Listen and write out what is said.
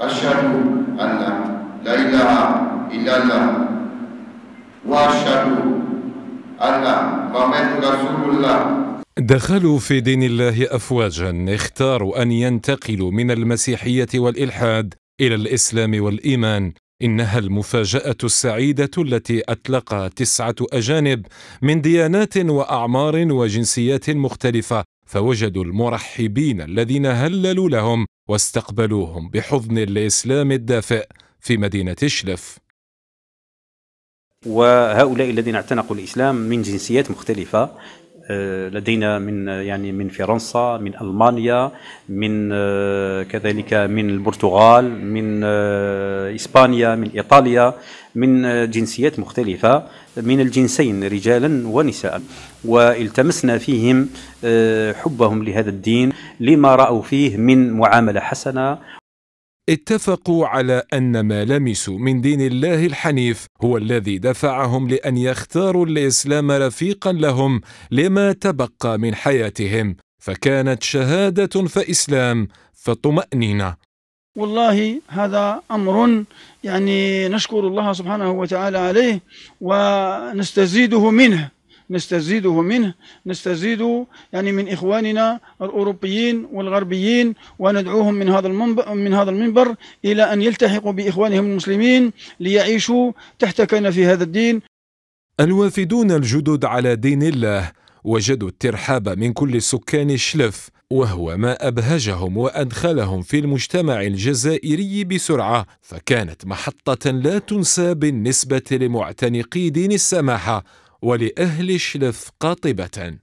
أشهد أن لا إله إلا الله وأشهد أن محمد رسول الله دخلوا في دين الله أفواجا اختاروا أن ينتقلوا من المسيحية والإلحاد إلى الإسلام والإيمان إنها المفاجأة السعيدة التي أطلق تسعة أجانب من ديانات وأعمار وجنسيات مختلفة فوجدوا المرحبين الذين هللوا لهم واستقبلوهم بحضن الإسلام الدافئ في مدينة شلف وهؤلاء الذين اعتنقوا الإسلام من جنسيات مختلفة آه، لدينا من آه، يعني من فرنسا من المانيا من آه، كذلك من البرتغال من اسبانيا من ايطاليا من جنسيات مختلفه من الجنسين رجالا ونساء والتمسنا فيهم حبهم لهذا الدين لما راوا فيه من معامله حسنه اتفقوا على أن ما لمسوا من دين الله الحنيف هو الذي دفعهم لأن يختاروا الإسلام رفيقا لهم لما تبقى من حياتهم فكانت شهادة فإسلام فطمأنينة والله هذا أمر يعني نشكر الله سبحانه وتعالى عليه ونستزيده منه نستزيده منه نستزيد يعني من إخواننا الأوروبيين والغربيين وندعوهم من هذا المنبر من هذا المنبر إلى أن يلتحقوا بإخوانهم المسلمين ليعيشوا تحت كنف هذا الدين الوافدون الجدد على دين الله وجدوا الترحاب من كل سكان شلف وهو ما ابهجهم وادخلهم في المجتمع الجزائري بسرعه فكانت محطه لا تنسى بالنسبه لمعتنقي دين السماحه ولأهل شلف قاطبة